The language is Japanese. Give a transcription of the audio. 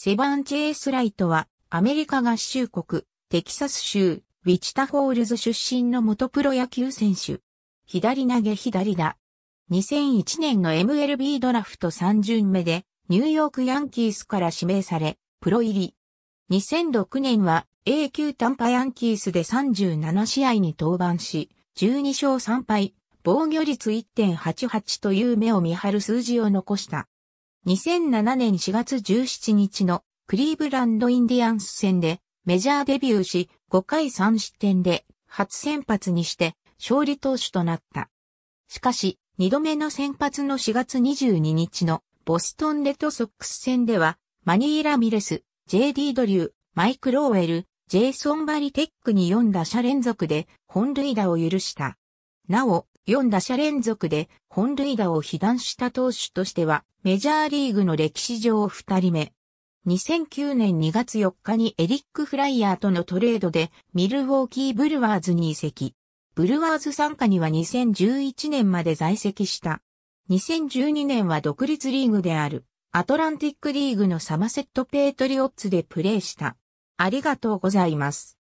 セバン・チェースライトは、アメリカ合衆国、テキサス州、ウィチタホールズ出身の元プロ野球選手。左投げ左打。2001年の MLB ドラフト3巡目で、ニューヨークヤンキースから指名され、プロ入り。2006年は A 級短波ヤンキースで37試合に登板し、12勝3敗、防御率1.88という目を見張る数字を残した。2007年4月17日のクリーブランドインディアンス戦でメジャーデビューし5回3失点で初先発にして勝利投手となった。しかし2度目の先発の4月22日のボストンレッドソックス戦ではマニーラ・ミレス、JD ドリュー、マイク・ローウェル、ジェイソン・バリテックに4打者連続で本塁打を許した。なお、4打者連続で本塁打を被弾した投手としてはメジャーリーグの歴史上2人目。2009年2月4日にエリック・フライヤーとのトレードでミルウォーキー・ブルワーズに移籍。ブルワーズ参加には2011年まで在籍した。2012年は独立リーグであるアトランティックリーグのサマセット・ペートリオッツでプレーした。ありがとうございます。